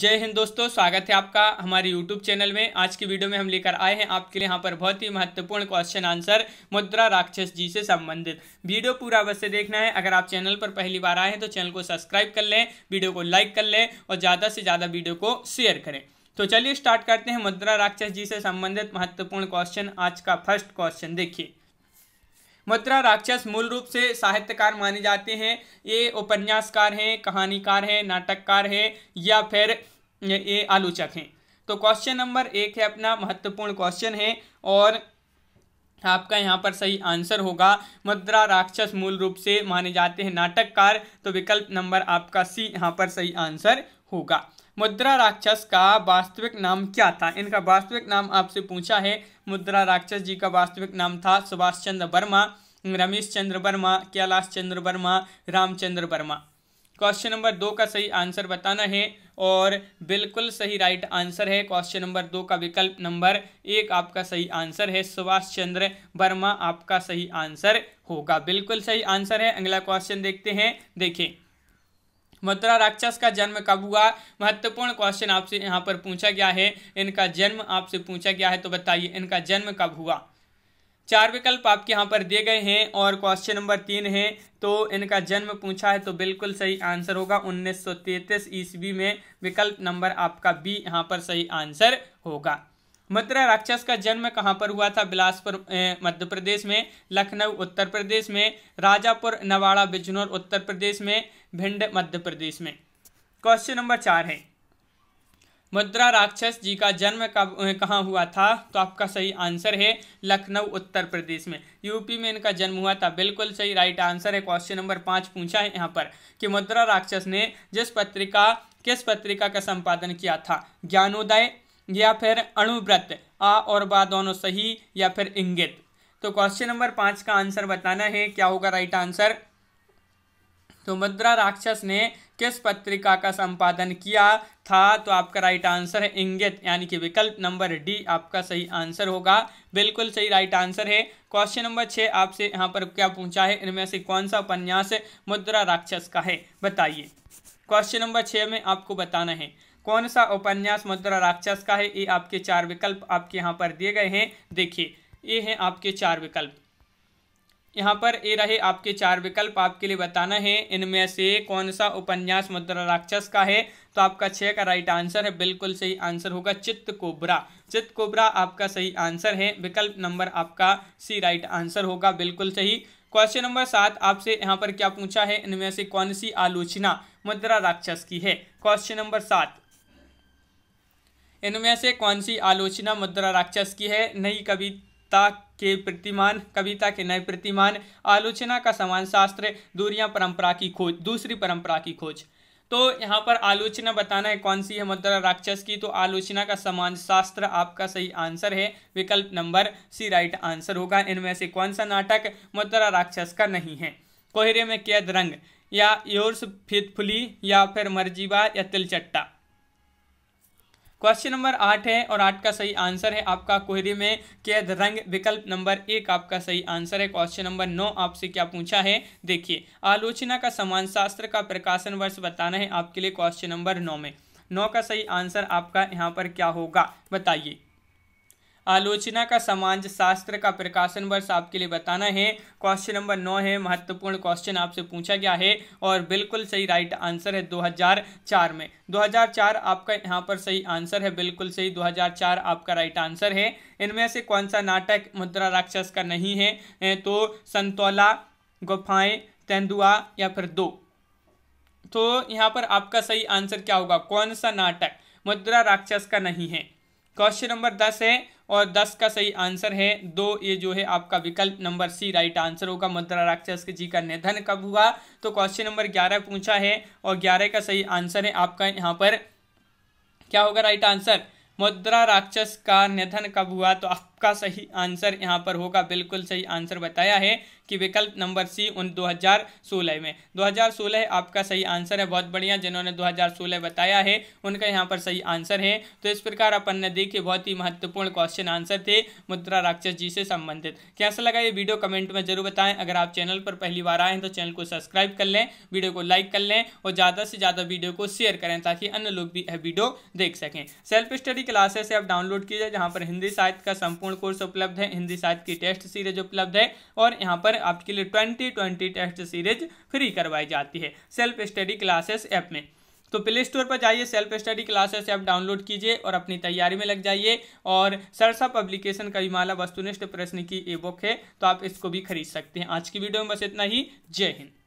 जय हिंद दोस्तों स्वागत है आपका हमारे YouTube चैनल में आज की वीडियो में हम लेकर आए हैं आपके लिए यहाँ पर बहुत ही महत्वपूर्ण क्वेश्चन आंसर मुद्रा राक्षस जी से संबंधित वीडियो पूरा अवश्य देखना है अगर आप चैनल पर पहली बार आए हैं तो चैनल को सब्सक्राइब कर लें वीडियो को लाइक कर लें और ज़्यादा से ज़्यादा वीडियो को शेयर करें तो चलिए स्टार्ट करते हैं मुद्रा राक्षस जी से संबंधित महत्वपूर्ण क्वेश्चन आज का फर्स्ट क्वेश्चन देखिए मथुरा राक्षस मूल रूप से साहित्यकार माने जाते हैं ये उपन्यासकार हैं कहानीकार हैं नाटककार हैं या फिर ये आलोचक हैं तो क्वेश्चन नंबर एक है अपना महत्वपूर्ण क्वेश्चन है और आपका यहाँ पर सही आंसर होगा मुद्रा राक्षस मूल रूप से माने जाते हैं नाटककार तो विकल्प नंबर आपका सी यहाँ पर सही आंसर होगा मुद्रा राक्षस का वास्तविक नाम क्या था इनका वास्तविक नाम आपसे पूछा है मुद्रा राक्षस जी का वास्तविक नाम था सुभाष चंद्र वर्मा रमेश चंद्र वर्मा कैलाश चंद्र वर्मा रामचंद्र वर्मा क्वेश्चन नंबर दो का सही आंसर बताना है और बिल्कुल सही राइट आंसर है क्वेश्चन नंबर दो का विकल्प नंबर एक आपका सही आंसर है सुभाष चंद्र वर्मा आपका सही आंसर होगा बिल्कुल सही आंसर है अगला क्वेश्चन देखते हैं देखिए मथुरा राक्षस का जन्म कब हुआ महत्वपूर्ण क्वेश्चन आपसे यहाँ पर पूछा गया है इनका जन्म आपसे पूछा गया है तो बताइए इनका जन्म कब हुआ चार विकल्प आपके यहाँ पर दिए गए हैं और क्वेश्चन नंबर तीन है तो इनका जन्म पूछा है तो बिल्कुल सही आंसर होगा 1933 ईस्वी में विकल्प नंबर आपका बी यहाँ पर सही आंसर होगा मथुरा राक्षस का जन्म कहाँ पर हुआ था बिलासपुर मध्य प्रदेश में लखनऊ उत्तर प्रदेश में राजापुर नवाड़ा बिजनौर उत्तर प्रदेश में भिंड मध्य प्रदेश में क्वेश्चन नंबर चार है मुद्रा राक्षस जी का जन्म कब कहाँ हुआ था तो आपका सही आंसर है लखनऊ उत्तर प्रदेश में यूपी में इनका जन्म हुआ था बिल्कुल सही राइट आंसर है क्वेश्चन नंबर पाँच पूछा है यहाँ पर कि मुद्रा राक्षस ने जिस पत्रिका किस पत्रिका का संपादन किया था ज्ञानोदय या फिर अणुव्रत आ और बा दोनों सही या फिर इंगित तो क्वेश्चन नंबर पांच का आंसर बताना है क्या होगा राइट आंसर तो मुद्रा राक्षस ने किस पत्रिका का संपादन किया था तो आपका राइट आंसर है इंगित यानी कि विकल्प नंबर डी आपका सही आंसर होगा बिल्कुल सही राइट आंसर है क्वेश्चन नंबर छः आपसे यहाँ पर क्या पूछा है इनमें से कौन सा उपन्यास मुद्रा राक्षस का है बताइए क्वेश्चन नंबर छः में आपको बताना है कौन सा उपन्यास मुद्रा राक्षस का है ये आपके चार विकल्प आपके यहाँ पर दिए गए हैं देखिए ये हैं आपके चार विकल्प यहाँ पर ये रहे आपके चार विकल्प आपके लिए बताना है इनमें से कौन सा उपन्यास मुद्रा राक्षस का है तो आपका छः का राइट आंसर है बिल्कुल सही आंसर होगा चित्त कोबरा चित्त कोबरा आपका सही आंसर है विकल्प नंबर आपका सी राइट आंसर होगा बिल्कुल सही क्वेश्चन नंबर सात आपसे यहाँ पर क्या पूछा है इनमें से कौन सी आलोचना मुद्रा राक्षस की है क्वेश्चन नंबर सात इनमें से कौन सी आलोचना मुद्रा राक्षस की है नई कविता के प्रतिमान कविता के नए प्रतिमान आलोचना का समान शास्त्र दूरिया परंपरा की खोज दूसरी परंपरा की खोज तो यहाँ पर आलोचना बताना है कौन सी है मुद्रा राक्षस की तो आलोचना का समान शास्त्र आपका सही आंसर है विकल्प नंबर सी राइट आंसर होगा इनमें से कौन सा नाटक मुद्रा राक्षस का नहीं है कोहरे में कैद रंग या योर्स फितफुली या फिर मर्जीबा या तिलचट्टा क्वेश्चन नंबर आठ है और आठ का सही आंसर है आपका कोहरी में कैद रंग विकल्प नंबर एक आपका सही आंसर है क्वेश्चन नंबर नौ आपसे क्या पूछा है देखिए आलोचना का समान शास्त्र का प्रकाशन वर्ष बताना है आपके लिए क्वेश्चन नंबर नौ में नौ का सही आंसर आपका यहाँ पर क्या होगा बताइए आलोचना का समाज शास्त्र का प्रकाशन वर्ष आपके लिए बताना है क्वेश्चन नंबर नौ है महत्वपूर्ण क्वेश्चन आपसे पूछा गया है और बिल्कुल सही राइट आंसर है 2004 में 2004 आपका यहाँ पर सही आंसर है बिल्कुल सही 2004 आपका राइट आंसर है इनमें से कौन सा नाटक मुद्रा राक्षस का नहीं है तो संतोला गुफाएं तेंदुआ या फिर दो तो यहाँ पर आपका सही आंसर क्या होगा कौन सा नाटक मुद्रा राक्षस का नहीं है क्वेश्चन नंबर दस है और दस का सही आंसर है दो ये जो है आपका विकल्प नंबर सी राइट आंसर होगा मद्रा राक्षस के जी का निधन कब हुआ तो क्वेश्चन नंबर ग्यारह पूछा है और ग्यारह का सही आंसर है आपका यहाँ पर क्या होगा राइट आंसर मुद्रा राक्षस का निधन कब हुआ तो आपका सही आंसर यहाँ पर होगा बिल्कुल सही आंसर बताया है कि विकल्प नंबर सी उन 2016 में 2016 आपका सही आंसर है बहुत बढ़िया जिन्होंने 2016 बताया है उनका यहाँ पर सही आंसर है तो इस प्रकार अपन ने देखे बहुत ही महत्वपूर्ण क्वेश्चन आंसर थे मुद्रा राक्षस जी से संबंधित कैसा लगा ये वीडियो कमेंट में जरूर बताएं अगर आप चैनल पर पहली बार हैं तो चैनल को सब्सक्राइब कर लें वीडियो को लाइक कर लें और ज़्यादा से ज़्यादा वीडियो को शेयर करें ताकि अन्य लोग भी यह वीडियो देख सकें सेल्फ स्टडी क्लासेस आप डाउनलोड कीजिए जहाँ पर हिंदी साहित्य का संपूर्ण महत्वपूर्ण कोर्स उपलब्ध है हिंदी साहित्य की टेस्ट सीरीज उपलब्ध है और यहाँ पर आपके लिए twenty twenty test series free करवाई जाती है सेल्फ स्टडी क्लासेस ऐप में तो प्ले स्टोर पर जाइए self study classes app download कीजिए और अपनी तैयारी में लग जाइए और सरसा पब्लिकेशन का हिमालय वस्तुनिष्ठ प्रश्न की ई बुक है तो आप इसको भी खरीद सकते हैं आज की वीडियो में बस इतना ही जय हिंद